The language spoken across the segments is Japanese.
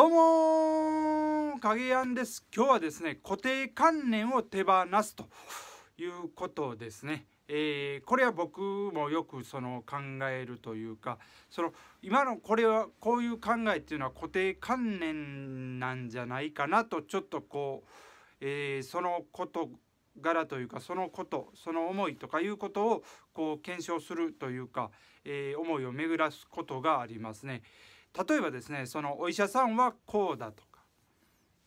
どうも影やんです今日はですね固定観念を手放すということですね、えー、これは僕もよくその考えるというかその今のこれはこういう考えっていうのは固定観念なんじゃないかなとちょっとこう、えー、そのこと柄というかそのことその思いとかいうことをこう検証するというか、えー、思いを巡らすことがありますね。例えばですねそのお医者さんはこうだとか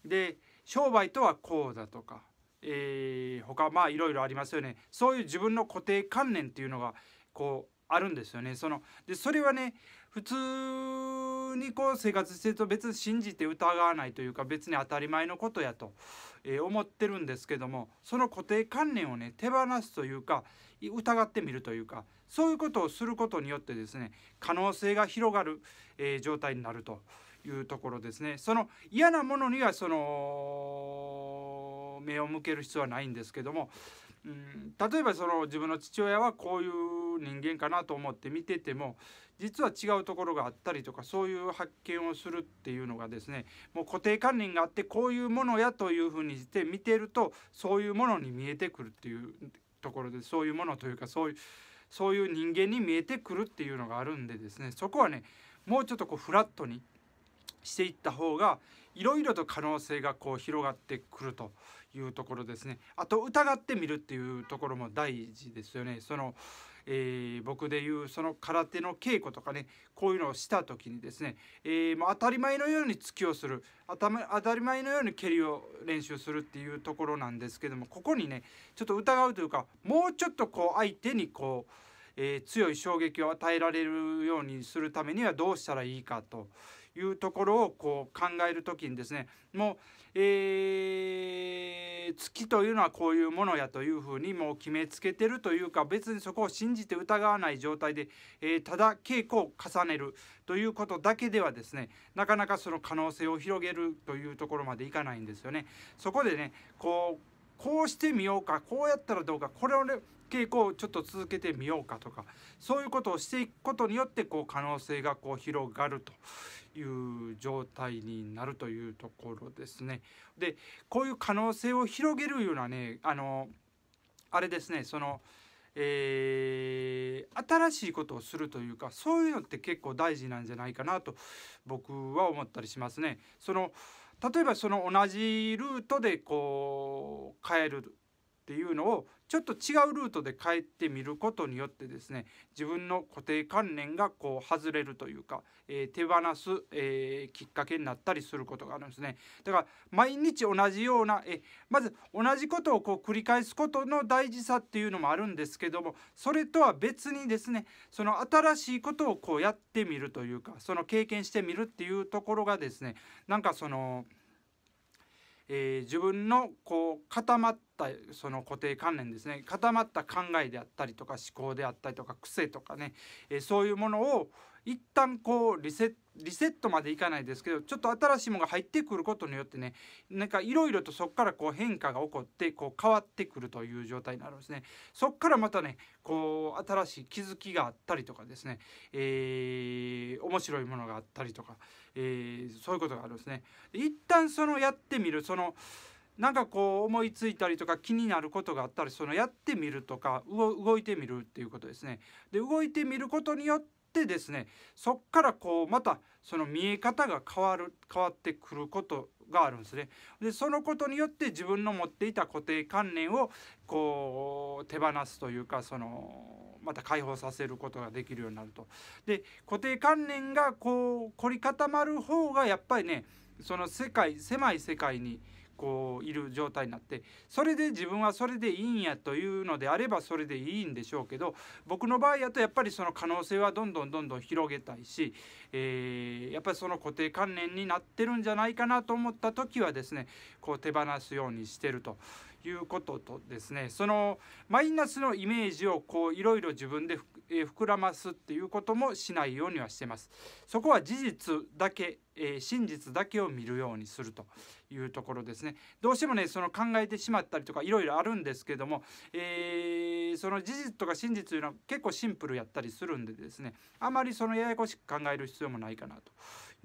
で商売とはこうだとか、えー、他まあいろいろありますよねそういう自分の固定観念っていうのがこうあるんですよね。そのでそれはね普通にこう生活してると別に信じて疑わないというか別に当たり前のことやと、え思ってるんですけどもその固定観念をね手放すというか疑ってみるというかそういうことをすることによってですね可能性が広がる、え状態になるというところですね。その嫌なものにはその目を向ける必要はないんですけども、うん、例えばその自分の父親はこういう人間かなと思って見てても実は違うところがあったりとかそういう発見をするっていうのがですねもう固定観念があってこういうものやというふうにして見てるとそういうものに見えてくるっていうところでそういうものというかそういうそういう人間に見えてくるっていうのがあるんでですねそこはねもうちょっとこうフラットにしていった方がいろいろと可能性がこう広がってくるというところですねあと疑ってみるっていうところも大事ですよねそのえー、僕でいうその空手の稽古とかねこういうのをした時にですね、えー、もう当たり前のように突きをする当たり前のように蹴りを練習するっていうところなんですけどもここにねちょっと疑うというかもうちょっとこう相手にこう、えー、強い衝撃を与えられるようにするためにはどうしたらいいかと。いうところをこう考える時にですねもう、えー月というのはこういうものやというふうにもう決めつけてるというか別にそこを信じて疑わない状態で、えー、ただ稽古を重ねるということだけではですねなかなかその可能性を広げるというところまでいかないんですよね。そこでねこうこうしてみようかこうやったらどうかこれを、ね、稽古をちょっと続けてみようかとかそういうことをしていくことによってこう可能性がこう広がるという状態になるというところですね。でこういう可能性を広げるようなねあのあれですねそのえー、新しいことをするというかそういうのって結構大事なんじゃないかなと僕は思ったりしますね。その例えばその同じルートでこう帰るっていうのをちょっと違うルートで帰ってみることによってですね自分の固定観念がこう外れるというか、えー、手放す、えー、きっかけになったりすることがあるんですねだから毎日同じような、えまず同じことをこう繰り返すことの大事さっていうのもあるんですけどもそれとは別にですねその新しいことをこうやってみるというかその経験してみるっていうところがですねなんかその。えー、自分のこう固まったその固定観念ですね固まった考えであったりとか思考であったりとか癖とかね、えー、そういうものを一旦こうリセットリセットまでいかないですけどちょっと新しいものが入ってくることによってねなんかいろいろとそこからこう変化が起こってこう変わってくるという状態になるんですねそこからまたねこう新しい気づきがあったりとかですね、えー面白いものがあったりとか、えー、そういうことがあるんですね。一旦そのやってみるそのなんかこう思いついたりとか気になることがあったりそのやってみるとか動いてみるっていうことですね。で動いてみることによってですねそっからこうまたその見え方が変わる変わってくることがあるんですね。でそのことによって自分の持っていた固定観念をこう手放すというかそのまた解放させることができるようになると。で固定観念がこう凝り固まる方がやっぱりねその世界狭い世界にこういる状態になってそれで自分はそれでいいんやというのであればそれでいいんでしょうけど僕の場合やとやっぱりその可能性はどんどんどんどん広げたいし、えー、やっぱりその固定観念になってるんじゃないかなと思った時はですねこう手放すようにしてると。いうこととですねそのマイナスのイメージをこういろいろ自分で、え膨らますっていうこともしないようにはしてます。そこは事実だけ、え真実だけを見るようにするというところですね。どうしてもねその考えてしまったりとかいろいろあるんですけども、えー、その事実とか真実というのは結構シンプルやったりするんでですねあまりそのややこしく考える必要もないかなと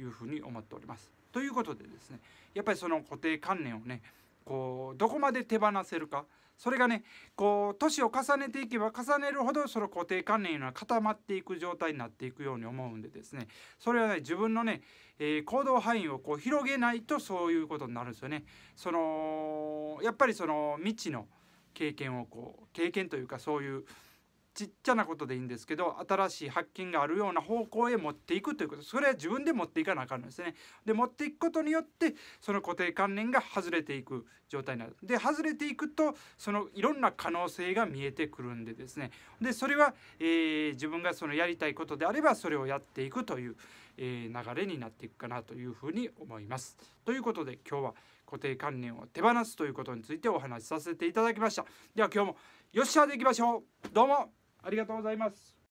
いうふうに思っております。ということでですねやっぱりその固定観念をねこうどこまで手放せるかそれがねこう年を重ねていけば重ねるほどその固定観念が固まっていく状態になっていくように思うんでですねそれはね自分のね、えー、行動範囲をこう広げないとそういうことになるんですよね。そのやっぱりその未知の経験をこう経験というかそういうちっちゃなことでいいんですけど新しい発見があるような方向へ持っていくということそれは自分で持っていかなあかんのですね。で持っていくことによってその固定観念が外れていく状態になる。で外れていくとそのいろんな可能性が見えてくるんでですねでそれは、えー、自分がそのやりたいことであればそれをやっていくという、えー、流れになっていくかなというふうに思います。ということで今日は固定観念を手放すということについてお話しさせていただきました。では今日もよっしゃでいきましょうどうもありがとうございます。